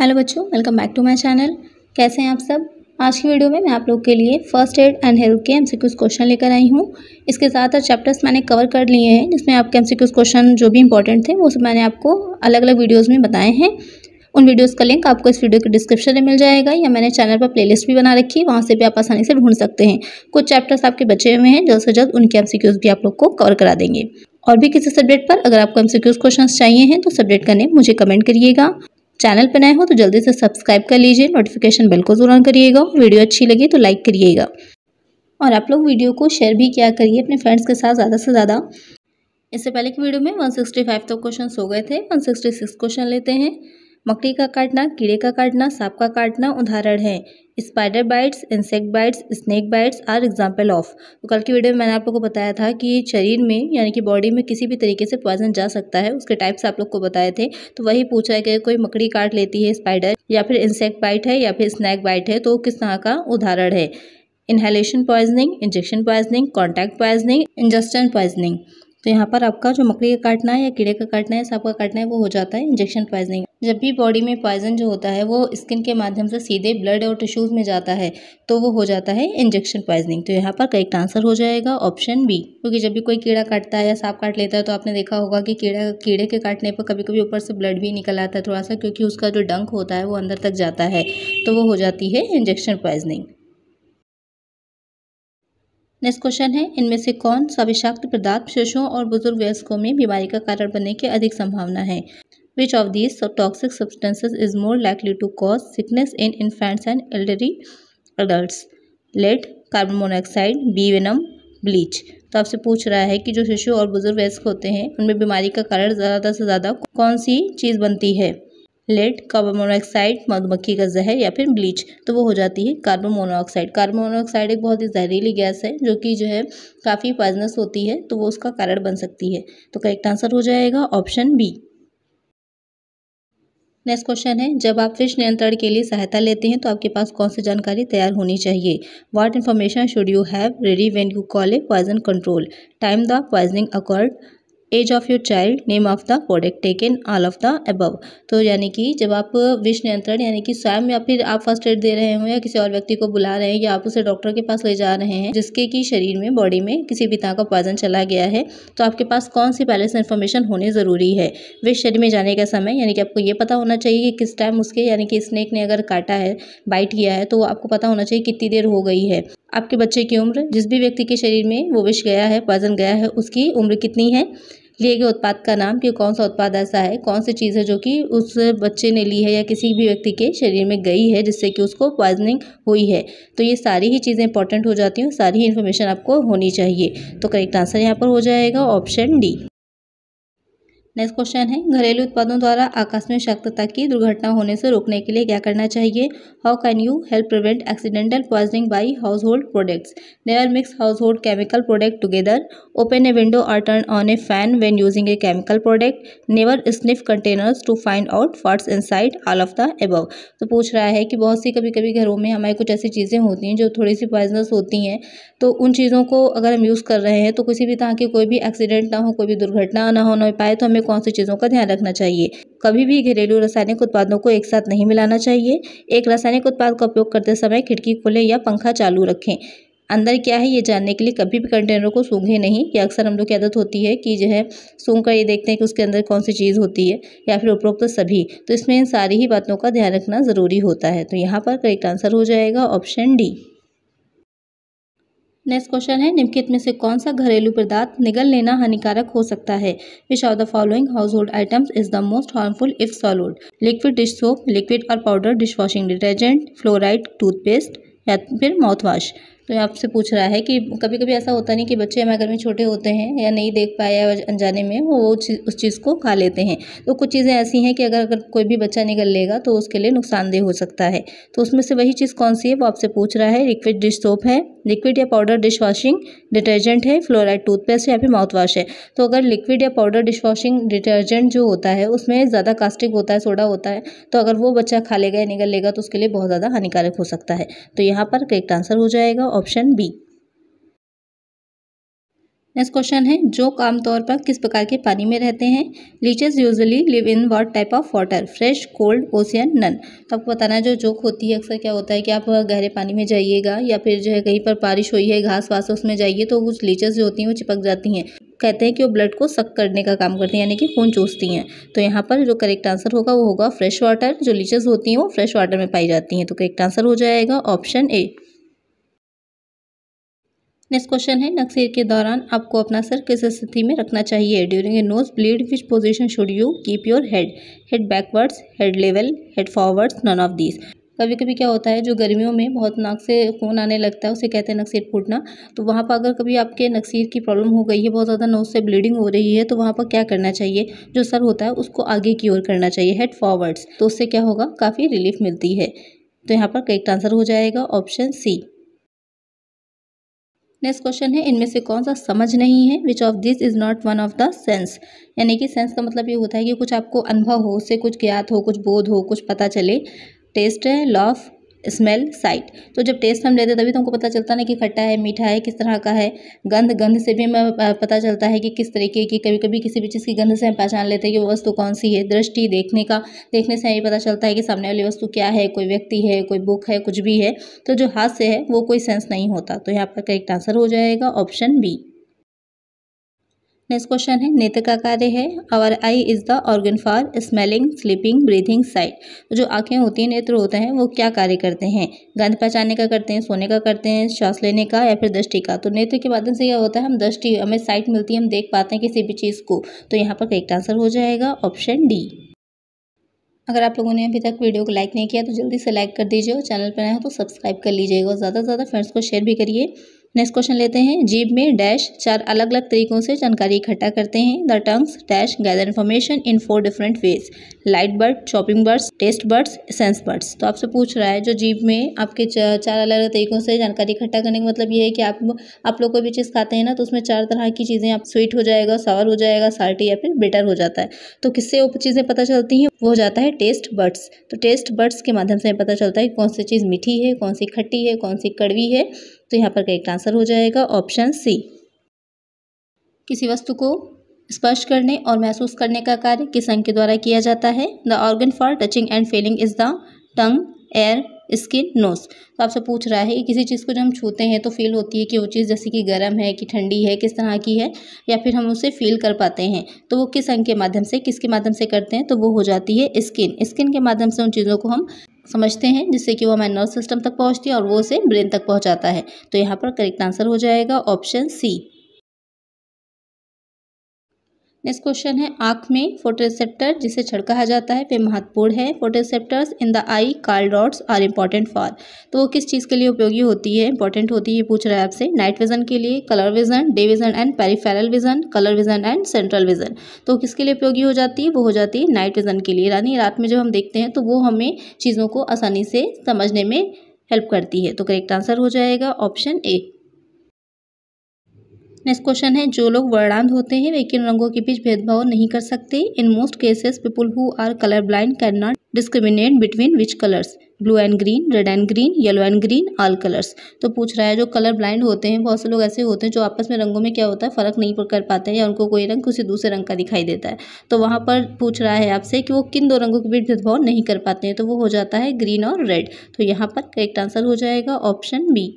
hello बच्चों welcome back to my channel कैसे हैं आप सब आज की वीडियो में मैं आप लोग के लिए फर्स्ट एड एंड हेल्थ के एमसीक्यूज क्वेश्चन लेकर आई हूँ इसके ज़्यादातर चैप्टर्स मैंने कवर कर लिए हैं जिसमें आपके एमसीक्यूज क्वेश्चन जो भी इंपॉर्टेंट थे वो सब मैंने आपको अलग अलग वीडियोज़ में बताए हैं उन वीडियोज़ का लिंक आपको इस वीडियो के डिस्क्रिप्शन में मिल जाएगा या मैंने चैनल पर प्लेलिस्ट भी बना रखी है वहाँ से भी आप आसानी से ढूंढ सकते हैं कुछ चैप्टर्स आपके बचे हुए हैं जल्द से जल्द उनके एम भी आप लोग को कवर करा देंगे और भी किसी सब्जेक्ट पर अगर आपको एम क्वेश्चंस चाहिए हैं तो सब्जेक्ट का नेम मुझे कमेंट करिएगा चैनल पर नए हो तो जल्दी से सब्सक्राइब कर लीजिए नोटिफिकेशन बिल को जरूर करिएगा वीडियो अच्छी लगी तो लाइक करिएगा और आप लोग वीडियो को शेयर भी किया करिए अपने फ्रेंड्स के साथ ज़्यादा से ज़्यादा इससे पहले की वीडियो में 165 तक तो क्वेश्चन हो गए थे 166 क्वेश्चन लेते हैं मकड़ी का काटना कीड़े का काटना सांप का काटना उदाहरण है spider bites insect bites snake bites are example of तो कल की वीडियो में मैंने आप लोग को बताया था कि शरीर में यानी कि बॉडी में किसी भी तरीके से पॉइजन जा सकता है उसके टाइप्स आप लोग को बताए थे तो वही पूछा है कि कोई मकड़ी काट लेती है स्पाइडर या फिर इंसेक्ट बाइट है या फिर स्नैक बाइट है तो किस तरह का उदाहरण है inhalation poisoning injection poisoning contact poisoning ingestion poisoning तो यहाँ पर आपका जो मकड़ी का काटना है या कीड़े का काटना है सबका काटना है वो हो जाता है इंजेक्शन पॉइजनिंग जब भी बॉडी में पॉइजन जो होता है वो स्किन के माध्यम से सीधे ब्लड और टिश्यूज़ में जाता है तो वो हो जाता है इंजेक्शन पॉइजनिंग तो यहाँ पर करेक्ट आंसर हो जाएगा ऑप्शन बी क्योंकि जब भी कोई कीड़ा काटता है या सांप काट लेता है तो आपने देखा होगा कि कीड़ा कीड़े के काटने पर कभी कभी ऊपर से ब्लड भी निकल आता है थोड़ा सा क्योंकि उसका जो डंक होता है वो अंदर तक जाता है तो वो हो जाती है इंजेक्शन पॉइजनिंग नेक्स्ट क्वेश्चन है इनमें से कौन सा विषाक्त पदार्थ शिशुओं और बुजुर्ग वयस्कों में बीमारी का कारण बनने की अधिक संभावना है which of these toxic substances is more likely to cause sickness in infants and elderly adult lead carbon monoxide bee venom bleach तो आपसे पूछ रहा है कि जो शिशु और बुजुर्ग वयस्क होते हैं उनमें बीमारी का कारण ज़्यादा से ज़्यादा कौन सी चीज़ बनती है लेड कार्बन मोनोऑक्साइड मधुमक्खी का जहर या फिर ब्लीच तो वो हो जाती है कार्बन मोनोऑक्साइड कार्बन मोनोऑक्साइड एक बहुत ही जहरीली गैस है जो कि जो है काफ़ी पॉइजनस होती है तो वो उसका कारण बन सकती है तो करेक्ट आंसर हो जाएगा ऑप्शन बी नेक्स्ट क्वेश्चन है जब आप फिश नियंत्रण के लिए सहायता लेते हैं तो आपके पास कौन सी जानकारी तैयार होनी चाहिए what information should you have ready when you call a poison control time the poisoning occurred age of your child name of the product taken all of the above तो यानी कि जब आप विष नियंत्रण यानी कि स्वयं या फिर आप फर्स्ट एड दे रहे हो या किसी और व्यक्ति को बुला रहे हैं या आप उसे डॉक्टर के पास ले जा रहे हैं जिसके कि शरीर में बॉडी में किसी भी तरह का पॉइजन चला गया है तो आपके पास कौन सी पहले से इन्फॉर्मेशन होनी ज़रूरी है विष शरीर में जाने का समय यानी कि आपको ये पता होना चाहिए कि किस टाइम उसके यानी कि स्नेक ने अगर काटा है बाइट किया है तो आपको पता होना चाहिए कितनी देर हो गई है आपके बच्चे की उम्र जिस भी व्यक्ति के शरीर में वो विष गया है पॉइजन गया है उसकी उम्र कितनी है लिए गए उत्पाद का नाम कि कौन सा उत्पाद ऐसा है कौन सी चीज़ है जो कि उस बच्चे ने ली है या किसी भी व्यक्ति के शरीर में गई है जिससे कि उसको पॉइजनिंग हुई है तो ये सारी ही चीज़ें इंपॉर्टेंट हो जाती हैं सारी ही इन्फॉर्मेशन आपको होनी चाहिए तो करेक्ट आंसर यहाँ पर हो जाएगा ऑप्शन डी नेक्स्ट क्वेश्चन है घरेलू उत्पादों द्वारा आकस्मिक शक्तता की दुर्घटना होने से रोकने के लिए क्या करना चाहिए how can you help prevent accidental poisoning by household products never mix household chemical product together open a window और turn on a fan when using a chemical product never sniff containers to find out what's inside all of the above तो पूछ रहा है कि बहुत सी कभी कभी घरों में हमारे कुछ ऐसी चीज़ें होती हैं जो थोड़ी सी पॉइजनस होती हैं तो उन चीज़ों को अगर हम यूज़ कर रहे हैं तो किसी भी तरह की कोई भी एक्सीडेंट ना हो कोई भी दुर्घटना ना हो पाए तो हमें हमें कौन सी चीज़ों का ध्यान रखना चाहिए कभी भी घरेलू रासायनिक उत्पादों को एक साथ नहीं मिलाना चाहिए एक रासायनिक उत्पाद का उपयोग करते समय खिड़की खोलें या पंखा चालू रखें अंदर क्या है ये जानने के लिए कभी भी कंटेनर को सूंघे नहीं या अक्सर हम लोग की आदत होती है कि जो है सूंघ कर ये देखते हैं कि उसके अंदर कौन सी चीज़ होती है या फिर उपरोक्त तो सभी तो इसमें इन सारी ही बातों का ध्यान रखना ज़रूरी होता है तो यहाँ पर करेक्ट आंसर हो जाएगा ऑप्शन डी नेक्स्ट क्वेश्चन है निम्नलिखित में से कौन सा घरेलू पदार्थ निगल लेना हानिकारक हो सकता है which of the following household items is the most harmful if swallowed liquid dish soap liquid और powder dish washing detergent fluoride toothpaste या फिर माउथवाश तो आपसे पूछ रहा है कि कभी कभी ऐसा होता नहीं कि बच्चे हमारे घर में छोटे होते हैं या नहीं देख पाए या अनजाने में वो उस चीज़ को खा लेते हैं तो कुछ चीज़ें ऐसी हैं कि अगर अगर कोई भी बच्चा निकल लेगा तो उसके लिए नुकसानदेह हो सकता है तो उसमें से वही चीज़ कौन सी है वो आपसे पूछ रहा है लिक्विड डिश सोप है लिक्विड या पाउडर डिश वॉशिंग डिटर्जेंट है फ्लोराइड टूथपेस्ट या फिर माउथ वॉश है तो अगर लिक्विड या पाउडर डिश वॉशिंग डिटर्जेंट जो होता है उसमें ज़्यादा कास्टिक होता है सोडा होता है तो अगर वो बच्चा खा लेगा या निकल लेगा तो उसके लिए बहुत ज़्यादा हानिकारक हो सकता है तो यहाँ पर करेक्ट आंसर हो जाएगा ऑप्शन बी नेक्स्ट क्वेश्चन है जोक आमतौर पर किस प्रकार के पानी में रहते हैं leeches usually live in what type of water fresh cold ocean none तो आपको बताना है जो जोक होती है अक्सर क्या होता है कि आप गहरे पानी में जाइएगा या फिर जो है कहीं पर बारिश हुई है घास वास उसमें जाइए तो कुछ लीचेस जो होती हैं वो चिपक जाती हैं कहते हैं कि वो ब्लड को सक करने का काम करती हैं यानी कि खून चूसती हैं तो यहाँ पर जो करेक्ट आंसर होगा वो होगा फ्रेश वाटर जो लीचेस होती हैं वो फ्रेश वाटर में पाई जाती हैं तो करेक्ट आंसर हो जाएगा ऑप्शन ए नेक्स्ट क्वेश्चन है नक्सीर के दौरान आपको अपना सर किस स्थिति में रखना चाहिए during a nosebleed which position should you keep your head head backwards head level head forwards none of these कभी कभी क्या होता है जो गर्मियों में बहुत नाक से खून आने लगता है उसे कहते हैं नक्सीर फूटना तो वहाँ पर अगर कभी आपके नक्सीर की प्रॉब्लम हो गई है बहुत ज़्यादा नोज से ब्लीडिंग हो रही है तो वहाँ पर क्या करना चाहिए जो सर होता है उसको आगे की ओर करना चाहिए हेड फॉरवर्ड्स तो उससे क्या होगा काफ़ी रिलीफ मिलती है तो यहाँ पर करेक्ट आंसर हो जाएगा ऑप्शन सी नेक्स्ट क्वेश्चन है इनमें से कौन सा समझ नहीं है which of this is not one of the sense यानी कि सेंस का मतलब ये होता है कि कुछ आपको अनुभव हो उससे कुछ ज्ञात हो कुछ बोध हो कुछ पता चले टेस्ट है लॉफ स्मेल साइट तो जब टेस्ट हम लेते तभी तो हमको पता चलता ना कि खट्टा है मीठा है किस तरह का है गंध गंध से भी हमें पता चलता है कि किस तरीके की कभी कभी किसी भी चीज़ की गंध से हम पहचान लेते हैं कि वो वस्तु कौन सी है दृष्टि देखने का देखने से हमें पता चलता है कि सामने वाली वस्तु क्या है कोई व्यक्ति है कोई बुक है कुछ भी है तो जो हाथ से है वो कोई सेंस नहीं होता तो यहाँ पर करेक्ट आंसर हो जाएगा ऑप्शन बी नेक्स्ट क्वेश्चन है नेत्र का कार्य है our eye is the organ for smelling sleeping breathing sight जो आँखें होती हैं नेत्र होते हैं वो क्या कार्य करते हैं गंध पहचाने का करते हैं सोने का करते हैं श्वास लेने का या फिर दृष्टि का तो नेत्र के माध्यम से क्या होता है हम दृष्टि हमें साइट मिलती है हम देख पाते हैं किसी भी चीज़ को तो यहाँ पर करेक्ट आंसर हो जाएगा ऑप्शन डी अगर आप लोगों ने अभी तक वीडियो को लाइक नहीं किया तो जल्दी से लाइक कर दीजिए और चैनल पर आए हो तो सब्सक्राइब कर लीजिएगा और ज़्यादा से ज़्यादा फ्रेंड्स को शेयर भी करिए नेक्स्ट क्वेश्चन लेते हैं जीव में डैश चार अलग अलग तरीकों से जानकारी इकट्ठा करते हैं the tongue's dash gather information in four different ways light बर्ड chopping buds taste buds sense buds तो आपसे पूछ रहा है जो जीव में आपके चार अलग अलग तरीकों से जानकारी इकट्ठा करने का मतलब ये है कि आप आप लोग कोई भी चीज़ खाते हैं ना तो उसमें चार तरह की चीज़ें आप स्वीट हो जाएगा सावर हो जाएगा साल्टी या फिर बेटर हो जाता है तो किससे वो चीज़ें पता चलती हैं वो हो जाता है टेस्ट बर्ड्स तो टेस्ट बर्ड्स के माध्यम से पता चलता है कौन सी चीज़ मीठी है कौन सी खट्टी है कौन सी कड़वी है तो यहाँ पर करेक्ट आंसर हो जाएगा ऑप्शन सी किसी वस्तु को स्पर्श करने और महसूस करने का कार्य किस अंग के द्वारा किया जाता है the organ for touching and feeling is the tongue ear skin nose तो आपसे पूछ रहा है कि किसी चीज़ को जब हम छूते हैं तो फील होती है कि वो चीज़ जैसे कि गर्म है कि ठंडी है किस तरह की है या फिर हम उसे फील कर पाते हैं तो वो किस अंग के माध्यम से किसके माध्यम से करते हैं तो वो हो जाती है स्किन स्किन के माध्यम से उन चीज़ों को हम समझते हैं जिससे कि वो हमारे नर्व सिस्टम तक पहुँचती है और वो उसे ब्रेन तक पहुँचाता है तो यहाँ पर करेक्ट आंसर हो जाएगा ऑप्शन सी नेक्स्ट क्वेश्चन है आँख में फोटोसेप्टर जिसे छड़ कहा जाता है वे महत्वपूर्ण है photoreceptors in the eye called rods are important for तो वो किस चीज़ के लिए उपयोगी होती है इंपॉर्टेंट होती है ये पूछ रहा है आपसे नाइट विजन के लिए colour vision day vision and peripheral vision colour vision and central vision तो किसके लिए उपयोगी हो जाती है वो हो जाती है नाइट विजन के लिए यानी रात में जब हम देखते हैं तो वो हमें चीज़ों को आसानी से समझने में हेल्प करती है तो करेक्ट आंसर हो जाएगा ऑप्शन ए नेक्स्ट क्वेश्चन है जो लोग वर्णांध होते हैं वे किन रंगों के बीच भेदभाव नहीं कर सकते in most cases people who are colour blind can not discriminate between which colours blue and green red and green yellow and green all colours तो पूछ रहा है जो कलर ब्लाइंड होते हैं बहुत से लोग ऐसे होते हैं जो आपस में रंगों में क्या होता है फ़र्क नहीं कर पाते हैं या उनको कोई रंग किसी दूसरे रंग का दिखाई देता है तो वहाँ पर पूछ रहा है आपसे कि वो किन दो रंगों के बीच भेदभाव नहीं कर पाते हैं तो वो हो जाता है ग्रीन और रेड तो यहाँ पर करेक्ट आंसर हो जाएगा ऑप्शन बी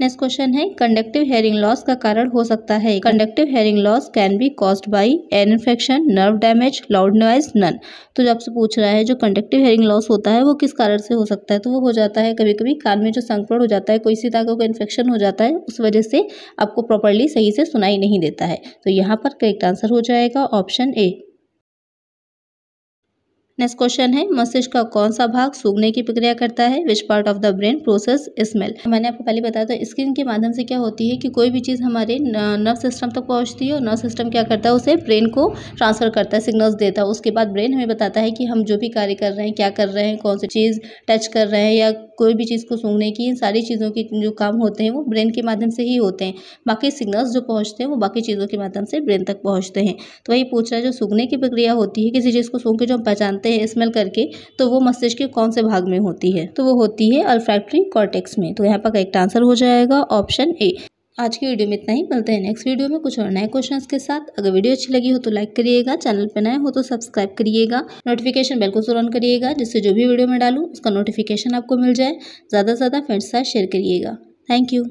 नेक्स्ट क्वेश्चन है कंडक्टिव हेयरिंग लॉस का कारण हो सकता है conductive hearing loss can be caused by ear infection nerve damage loud noise none तो जो आपसे पूछ रहा है जो कंडक्टिव हेयरिंग लॉस होता है वो किस कारण से हो सकता है तो वो हो जाता है कभी कभी कान में जो संक्रमण हो जाता है कोई सी तरह का इन्फेक्शन हो जाता है उस वजह से आपको प्रॉपरली सही से सुनाई नहीं देता है तो यहाँ पर करेक्ट आंसर हो जाएगा ऑप्शन ए नेक्स्ट क्वेश्चन है मस्तिष्क का कौन सा भाग सूखने की प्रक्रिया करता है which part of the brain process smell मैंने आपको पहले बताया था स्किन के माध्यम से क्या होती है कि कोई भी चीज़ हमारे नर्व सिस्टम तक पहुँचती है और नर्व सिस्टम क्या करता है उसे ब्रेन को ट्रांसफर करता है सिग्नल्स देता है उसके बाद ब्रेन हमें बताता है कि हम जो भी कार्य कर रहे हैं क्या कर रहे हैं कौन सी चीज़ टच कर रहे हैं या कोई भी चीज़ को सूंघने की इन सारी चीज़ों की जो काम होते हैं वो ब्रेन के माध्यम से ही होते हैं बाकी सिग्नल्स जो पहुँचते हैं वो बाकी चीज़ों के माध्यम से ब्रेन तक पहुँचते हैं तो वही पूछ रहा है जो सूंघने की प्रक्रिया होती है किसी चीज़ को सूंघ के जो हम पहचानते करते हैं स्मेल करके तो वो मस्तिष्क के कौन से भाग में होती है तो वो होती है अल्फ्रैक्ट्री कॉर्टेक्स में तो यहाँ पर करेक्ट आंसर हो जाएगा ऑप्शन ए आज की वीडियो में इतना ही मिलते हैं नेक्स्ट वीडियो में कुछ और नए क्वेश्चंस के साथ अगर वीडियो अच्छी लगी हो तो लाइक करिएगा चैनल पर नए हो तो सब्सक्राइब करिएगा नोटिफिकेशन बेल को जरूर ऑन करिएगा जिससे जो भी वीडियो में डालूँ उसका नोटिफिकेशन आपको मिल जाए ज़्यादा से ज़्यादा फ्रेंड्स साथ शेयर करिएगा थैंक यू